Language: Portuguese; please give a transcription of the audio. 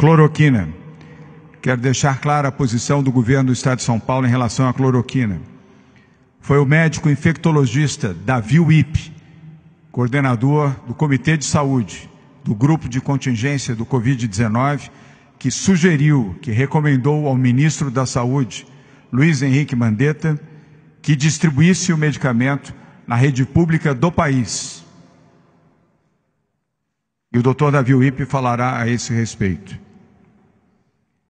Cloroquina. Quero deixar clara a posição do governo do Estado de São Paulo em relação à cloroquina. Foi o médico infectologista Davi Wip, coordenador do Comitê de Saúde do Grupo de Contingência do Covid-19, que sugeriu, que recomendou ao ministro da Saúde, Luiz Henrique Mandetta, que distribuísse o medicamento na rede pública do país. E o doutor Davi Wip falará a esse respeito.